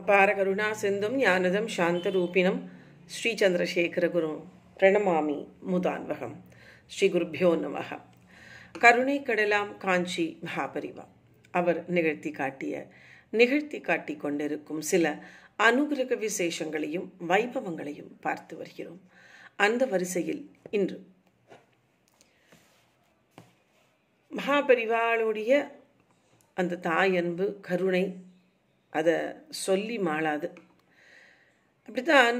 அபார கருணா சிந்தும் ஞானதம் சாந்த ரூபினம் ஸ்ரீ சந்திரசேகர குரு பிரணமாமி முதான்வகம் ஸ்ரீ குருபியோ நமக கருணை கடலாம் காஞ்சி மகாபரிவா அவர் நிகழ்த்தி காட்டிய நிகழ்த்தி காட்டி கொண்டிருக்கும் சில அனுகிரக விசேஷங்களையும் வைபவங்களையும் பார்த்து வருகிறோம் அந்த வரிசையில் இன்று மகாபரிவாளுடைய அந்த தாயன்பு கருணை அதை சொல்லி மாளாது அப்படித்தான்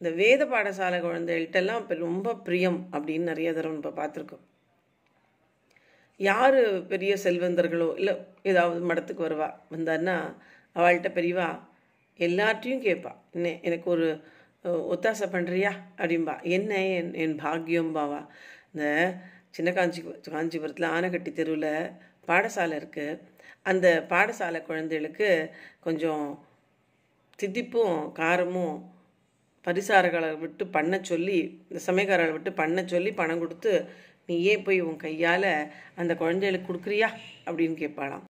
இந்த வேத பாடசாலை குழந்தைகள்கிட்டெல்லாம் இப்போ ரொம்ப பிரியம் அப்படின்னு நிறைய தடவை இப்போ பார்த்துருக்கோம் யார் பெரிய செல்வந்தர்களோ இல்லை ஏதாவது மடத்துக்கு வருவா வந்தான்னா அவள்கிட்ட பெரியவா எல்லார்ட்டையும் கேட்பா என்ன எனக்கு ஒரு ஒத்தாசை பண்ணுறியா அப்படின்பா என்ன என் என் பாக்யம்பாவா இந்த சின்ன காஞ்சி காஞ்சிபுரத்தில் ஆனைக்கட்டி தெருவில் பாடசாலை இருக்குது அந்த பாடசாலை குழந்தைகளுக்கு கொஞ்சம் திதிப்பும் காரமும் பரிசாரர்களை விட்டு பண்ண சொல்லி இந்த சமயக்காரர்களை விட்டு பண்ண சொல்லி பணம் கொடுத்து நீயே போய் உன் கையால் அந்த குழந்தைகளுக்கு கொடுக்குறியா அப்படின்னு கேட்பாளாம்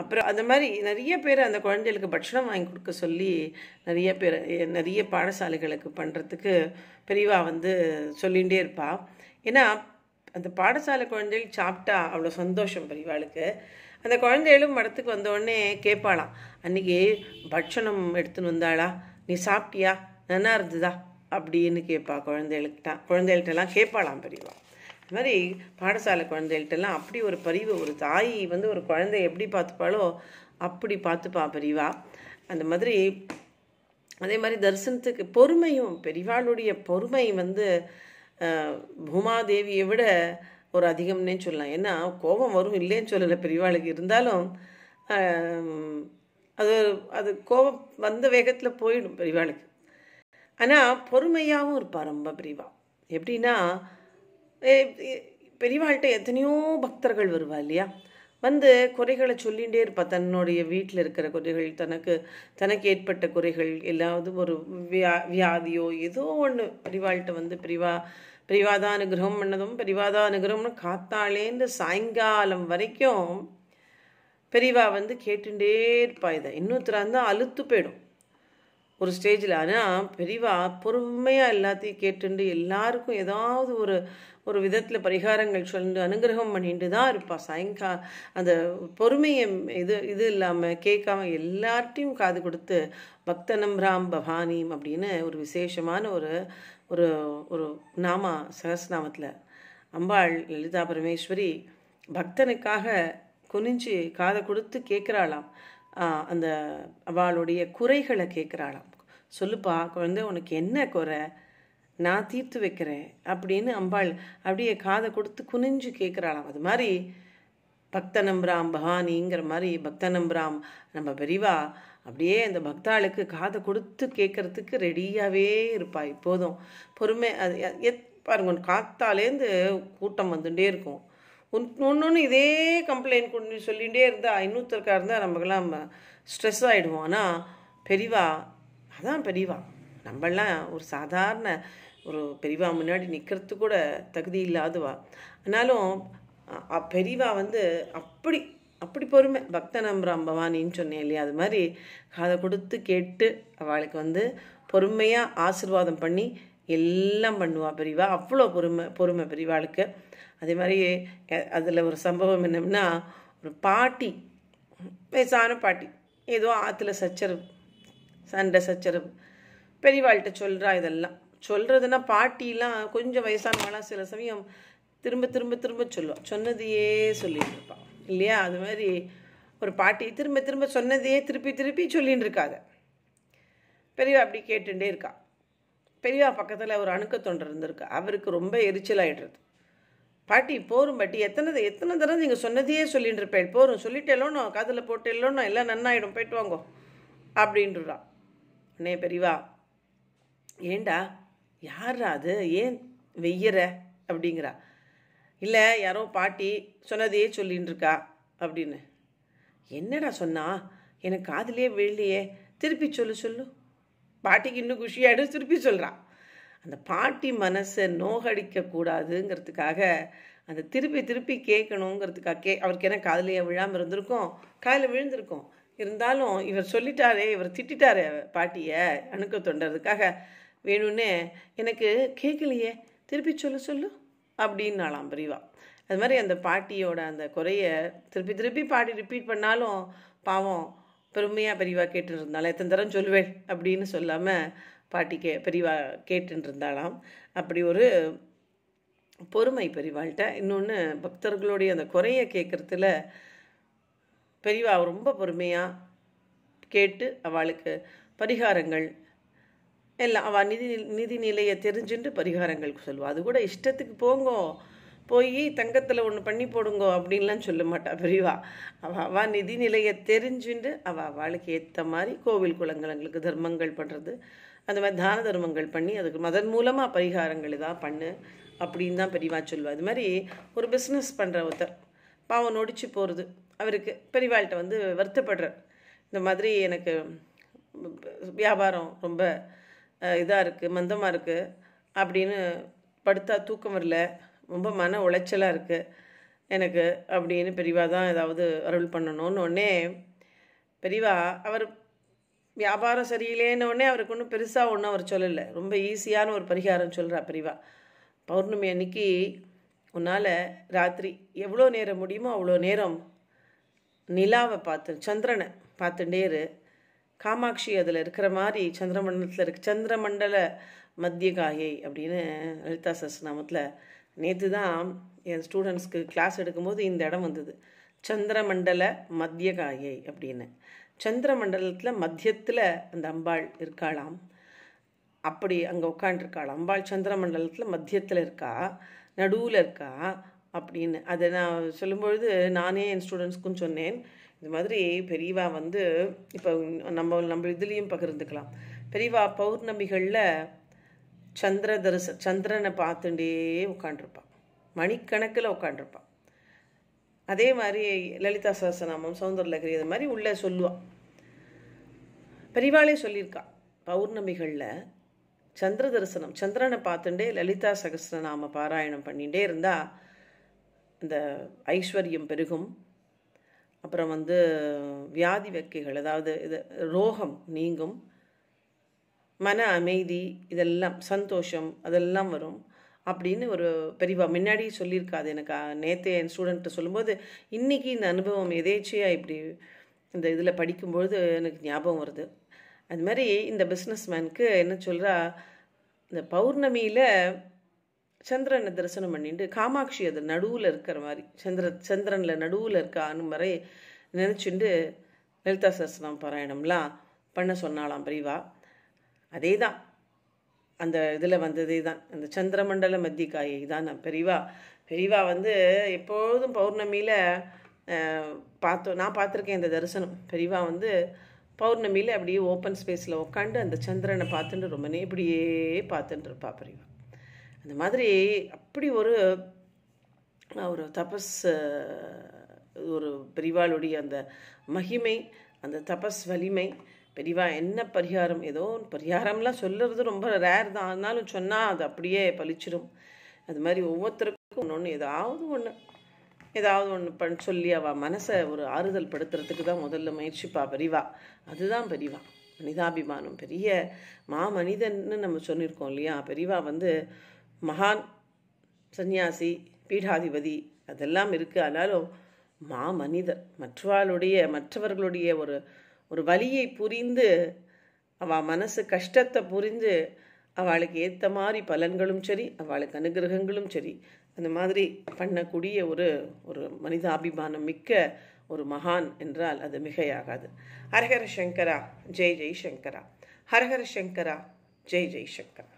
அப்புறம் அந்த மாதிரி நிறைய பேர் அந்த குழந்தைகளுக்கு பட்சணம் வாங்கி கொடுக்க சொல்லி நிறைய பேர் நிறைய பாடசாலைகளுக்கு பண்ணுறதுக்கு பெரியவா வந்து சொல்லிகிட்டே இருப்பாள் ஏன்னா அந்த பாடசாலை குழந்தைகள் சாப்பிட்டா அவ்வளோ சந்தோஷம் பெரியவாளுக்கு அந்த குழந்தைகளும் மடத்துக்கு வந்தோடனே கேட்பாளாம் அன்றைக்கி பட்சணம் எடுத்துன்னு வந்தாளா நீ சாப்பிட்டியா நல்லா இருந்ததா அப்படின்னு கேட்பா குழந்தைகள்கிட்ட குழந்தைகள்கிட்டலாம் கேட்பாளாம் பெரியவா இது மாதிரி பாடசாலை குழந்தைகள்கிட்டலாம் அப்படி ஒரு பரிவு ஒரு தாய் வந்து ஒரு குழந்தைய எப்படி பார்த்துப்பாளோ அப்படி பார்த்துப்பா பெரியவா அந்த மாதிரி அதே மாதிரி தரிசனத்துக்கு பொறுமையும் பெரிவாளுடைய பொறுமை வந்து பூமாதேவியை விட ஒரு அதிகம்னே சொல்லலாம் ஏன்னா கோபம் வரும் இல்லைன்னு சொல்லலை பெரியவாளுக்கு இருந்தாலும் அது அது கோபம் வந்த வேகத்தில் போயிடும் பெரியவாளுக்கு ஆனால் பொறுமையாகவும் இருப்பாள் ரொம்ப பிரிவா எப்படின்னா பெரியவாள்கிட்ட எத்தனையோ பக்தர்கள் வருவா இல்லையா வந்து குறைகளை சொல்லிகிட்டே இருப்பாள் தன்னுடைய வீட்டில் இருக்கிற குறைகள் தனக்கு தனக்கு ஏற்பட்ட குறைகள் எல்லாவது ஒரு வியா வியாதியோ ஏதோ ஒன்று பிரிவாள்கிட்ட வந்து பிரிவா பிரிவாதானுகிரகம் பண்ணதும் பிரிவாதானுகிரகம்னு காத்தாலேந்து சாயங்காலம் வரைக்கும் பெரிவா வந்து கேட்டுட்டே இருப்பா இதை இன்னொருத்தரா இருந்தால் அழுத்து போயிடும் ஒரு ஸ்டேஜில் ஆனால் பெரிவா பொறுமையாக எல்லாத்தையும் கேட்டுண்டு எல்லாருக்கும் ஏதாவது ஒரு ஒரு விதத்தில் பரிகாரங்கள் சொல்லிட்டு அனுகிரகம் பண்ணிட்டு தான் இருப்பா சாயங்கா அந்த பொறுமையை இது இது இல்லாமல் கேட்காம எல்லார்ட்டையும் காது கொடுத்து பக்தனம்ராம் பவானிம் அப்படின்னு ஒரு விசேஷமான ஒரு ஒரு ஒரு நாமா சகஸ்நாமத்தில் அம்பாள் லலிதா பரமேஸ்வரி பக்தனுக்காக குனிஞ்சு காதை கொடுத்து கேட்குறாளாம் அந்த அவளுடைய குறைகளை கேட்குறாளாம் சொல்லுப்பா குழந்தை உனக்கு என்ன குறை நான் தீர்த்து வைக்கிறேன் அப்படின்னு அம்பாள் அப்படியே காதை கொடுத்து குனிஞ்சு கேட்குறாளாம் அது மாதிரி பக்த நம்பராம் பவானிங்கிற மாதிரி பக்த நம்புறாம் நம்ம பெரிவா அப்படியே அந்த பக்தாளுக்கு காதை கொடுத்து கேட்கறதுக்கு ரெடியாகவே இருப்பா இப்போதும் பொறுமை அது எத் பாருங்க காத்தாலேருந்து கூட்டம் வந்துகிட்டே இருக்கும் ஒன்று இதே கம்ப்ளைண்ட் கொண்டு சொல்லிகிட்டே இருந்தால் இன்னொருத்தருக்காக இருந்தால் நமக்கெல்லாம் ஸ்ட்ரெஸ் ஆகிடுவோம் ஆனால் பெரிவா அதான் பெரிவா நம்மளாம் ஒரு சாதாரண ஒரு பெரியவா முன்னாடி நிற்கிறது கூட தகுதி இல்லாதவா ஆனாலும் பெரியவா வந்து அப்படி அப்படி பொறுமை பக்த நம்புறாம் பவானின்னு சொன்னேன் இல்லையா அது மாதிரி காதை கொடுத்து கேட்டு அவளுக்கு வந்து பொறுமையாக ஆசிர்வாதம் பண்ணி எல்லாம் பண்ணுவாள் பெரியவா அவ்வளோ பொறுமை பொறுமை பெரியவாளுக்கு அதே மாதிரி அதில் ஒரு சம்பவம் என்னம்னா ஒரு பாட்டி வயசான பாட்டி ஏதோ ஆற்றுல சச்சரவு சண்டை சச்சரவு பெரியவாள்கிட்ட சொல்கிறா இதெல்லாம் சொல்கிறதுனா பாட்டிலாம் கொஞ்சம் வயசானவங்களாம் சில சமயம் திரும்ப திரும்ப திரும்ப சொல்லுவாள் சொன்னதையே சொல்லிட்டு இருப்பான் இல்லையா அது மாதிரி ஒரு பாட்டி திரும்ப திரும்ப சொன்னதையே திருப்பி திருப்பி சொல்லின்னு இருக்காத பெரியவா அப்படி கேட்டுட்டே இருக்கா பெரியவா பக்கத்தில் ஒரு அணுக்க தொண்டர் இருந்திருக்கு அவருக்கு ரொம்ப எரிச்சல் ஆகிடுறது பாட்டி போரும் பாட்டி எத்தனை எத்தனை தடவை நீங்கள் சொன்னதையே சொல்லிட்டு இருப்பேன் போரும் சொல்லிட்டேலோனோ காதில் போட்டேலோனோ எல்லாம் நன்னாயிடும் போயிட்டு வாங்கோ அப்படின்றான் அண்ணே பெரியவா ஏண்டா யாரா அது ஏன் வெய்யற அப்படிங்கிறா இல்லை யாரோ பாட்டி சொன்னதையே சொல்லின்னு இருக்கா அப்படின்னு என்னடா சொன்னா எனக்கு காதலே விழலையே திருப்பி சொல்லு சொல்லு பாட்டிக்கு இன்னும் குஷியாயிடும் திருப்பி சொல்கிறா அந்த பாட்டி மனசை நோகடிக்கக்கூடாதுங்கிறதுக்காக அந்த திருப்பி திருப்பி கேட்கணுங்கிறதுக்காக கே அவருக்கு என்ன காதலையே விழாமல் இருந்திருக்கும் காதில் விழுந்திருக்கும் இருந்தாலும் இவர் சொல்லிட்டாரே இவர் திட்டாரு பாட்டியை அணுக்க தொண்டதுக்காக வேணும்னு எனக்கு கேட்கலையே திருப்பி சொல்லு சொல்லு அப்படின்னாலாம் பிரிவா அது மாதிரி அந்த பாட்டியோட அந்த குறைய திருப்பி திருப்பி பாடி ரிப்பீட் பண்ணாலும் பாவம் பெருமையாக பெரியவா கேட்டுருந்தாலும் எத்தனை தரம் சொல்லுவேன் அப்படின்னு சொல்லாமல் பாட்டி கே பெரியவா கேட்டுருந்தாலாம் அப்படி ஒரு பொறுமை பெரியவாள்கிட்ட இன்னொன்று பக்தர்களுடைய அந்த குறைய கேட்குறதுல பெரியவா ரொம்ப பொறுமையாக கேட்டு அவளுக்கு பரிகாரங்கள் எல்லாம் அவள் நிதி நிதி நிலையை தெரிஞ்சுட்டு பரிகாரங்களுக்கு சொல்லுவாள் அது கூட இஷ்டத்துக்கு போங்கோ போய் தங்கத்தில் ஒன்று பண்ணி போடுங்கோ அப்படின்லாம் சொல்ல மாட்டா பிரிவா அவள் அவள் நிதி நிலையை தெரிஞ்சுண்டு அவள் அவளுக்கு ஏற்ற மாதிரி கோவில் குளங்களுக்கு தர்மங்கள் பண்ணுறது அந்த மாதிரி தான தர்மங்கள் பண்ணி அதுக்கு மதன் மூலமாக பரிகாரங்கள் இதாக பண்ணு அப்படின்னு தான் பெரியவா சொல்லுவாள் அது மாதிரி ஒரு பிஸ்னஸ் பண்ணுற ஒருத்தர் பாவம் நொடிச்சு போகிறது அவருக்கு பெரியவாள்கிட்ட வந்து வருத்தப்படுறார் இந்த மாதிரி எனக்கு வியாபாரம் ரொம்ப இதாக இருக்குது மந்தமாக இருக்குது அப்படின்னு படுத்தா தூக்கம் வரல ரொம்ப மன உளைச்சலாக இருக்குது எனக்கு அப்படின்னு பெரியவா தான் ஏதாவது அருள் பண்ணணும்னு உடனே பெரியவா அவர் வியாபாரம் சரியில்லைன்னு அவருக்கு ஒன்றும் பெருசாக ஒன்றும் அவர் சொல்லலை ரொம்ப ஈஸியான ஒரு பரிகாரம் சொல்கிறா பெரியவா பௌர்ணமி அன்னைக்கு உன்னால் ராத்திரி எவ்வளோ நேரம் முடியுமோ அவ்வளோ நேரம் நிலாவை பார்த்து சந்திரனை பார்த்துட்டே இரு காமாட்சி அதில் இருக்கிற மாதிரி சந்திரமண்டலத்தில் இருக்கு சந்திரமண்டல மத்தியகாயை அப்படின்னு லலிதா சஸ்நாமத்தில் நேற்று தான் என் ஸ்டூடெண்ட்ஸ்க்கு கிளாஸ் எடுக்கும்போது இந்த இடம் வந்தது சந்திரமண்டல மத்தியகாயை அப்படின்னு சந்திரமண்டலத்தில் மத்தியத்தில் அந்த அம்பாள் இருக்காளாம் அப்படி அங்கே உட்காண்டிருக்காள் அம்பாள் சந்திரமண்டலத்தில் மத்தியத்தில் இருக்கா நடுவில் இருக்கா அப்படின்னு அதை நான் சொல்லும்பொழுது நானே என் ஸ்டூடெண்ட்ஸ்க்கும் சொன்னேன் இது மாதிரி பெரியவா வந்து இப்போ நம்ம நம்ம இதுலேயும் பகிர்ந்துக்கலாம் பெரியவா பௌர்ணமிகளில் சந்திர தரிச சந்திரனை பார்த்துட்டே உட்காண்டிருப்பான் மணிக்கணக்கில் உட்காண்டிருப்பான் அதே மாதிரி லலிதா சௌந்தர லகரி இது மாதிரி உள்ளே சொல்லுவான் பெரிவாளே சொல்லியிருக்கா பௌர்ணமிகளில் சந்திர தரிசனம் சந்திரனை பார்த்துட்டே லலிதா சகசிரநாம பாராயணம் பண்ணிகிட்டே இருந்தால் இந்த ஐஸ்வர்யம் பெருகும் அப்புறம் வந்து வியாதி வக்கைகள் அதாவது இது ரோகம் நீங்கும் மன அமைதி இதெல்லாம் சந்தோஷம் அதெல்லாம் வரும் அப்படின்னு ஒரு பெரியவா முன்னாடி சொல்லியிருக்காது எனக்கு நேற்றே என் ஸ்டூடெண்ட்டு சொல்லும்போது இன்றைக்கி இந்த அனுபவம் எதேச்சியாக இப்படி இந்த இதில் படிக்கும்பொழுது எனக்கு ஞாபகம் வருது அது மாதிரி இந்த பிஸ்னஸ் மேனுக்கு என்ன சொல்கிறா இந்த பௌர்ணமியில் சந்திரனை தரிசனம் பண்ணிட்டு காமாட்சி அது நடுவில் இருக்கிற மாதிரி சந்திர சந்திரனில் நடுவில் இருக்க அனுமரை நினச்சிண்டு லலிதா சஸ்திரம் பாராயணம்லாம் பண்ண சொன்னாலாம் பிரிவா அதே தான் அந்த இதில் வந்ததே தான் அந்த சந்திரமண்டல மத்திய காயை தான் நான் பெரிவா பெரிவா வந்து எப்போதும் பௌர்ணமியில் பார்த்தோம் நான் பார்த்துருக்கேன் இந்த தரிசனம் பெரிவா வந்து பௌர்ணமியில் அப்படியே ஓப்பன் ஸ்பேஸில் உட்காந்து அந்த சந்திரனை பார்த்துட்டு ரொம்ப இப்படியே பார்த்துட்டு இருப்பா பெரியவா அந்த மாதிரி அப்படி ஒரு ஒரு தபஸ் ஒரு பெரிவாளுடைய அந்த மகிமை அந்த தபஸ் வலிமை பெரிவா என்ன பரிகாரம் ஏதோ பரிகாரம்லாம் சொல்லுறது ரொம்ப ரேர் தான் ஆனாலும் சொன்னால் அது அப்படியே பழிச்சிடும் அது மாதிரி ஒவ்வொருத்தருக்கும் ஒன்று ஒன்று ஏதாவது ஒன்று ஏதாவது ஒன்று பண் சொல்லி அவள் மனசை ஒரு ஆறுதல் படுத்துறதுக்கு தான் முதல்ல முயற்சிப்பா பெரிவா அதுதான் பெரிவா மனிதாபிமானம் பெரிய மா மனிதன்னு நம்ம சொல்லியிருக்கோம் இல்லையா பெரிவா வந்து மகான் சன்னியாசி பீடாதிபதி அதெல்லாம் இருக்குது ஆனாலும் மா மனிதர் மற்றவாளுடைய மற்றவர்களுடைய ஒரு ஒரு வழியை புரிந்து அவள் மனசு கஷ்டத்தை புரிந்து அவளுக்கு ஏற்ற மாதிரி பலன்களும் சரி அவளுக்கு அனுகிரகங்களும் சரி அந்த மாதிரி பண்ணக்கூடிய ஒரு ஒரு மனிதாபிமானம் மிக்க ஒரு மகான் என்றால் அது மிகையாகாது ஹரஹர சங்கரா ஜெய் ஜெய் சங்கரா ஹரஹர சங்கரா ஜெய் ஜெய் சங்கரா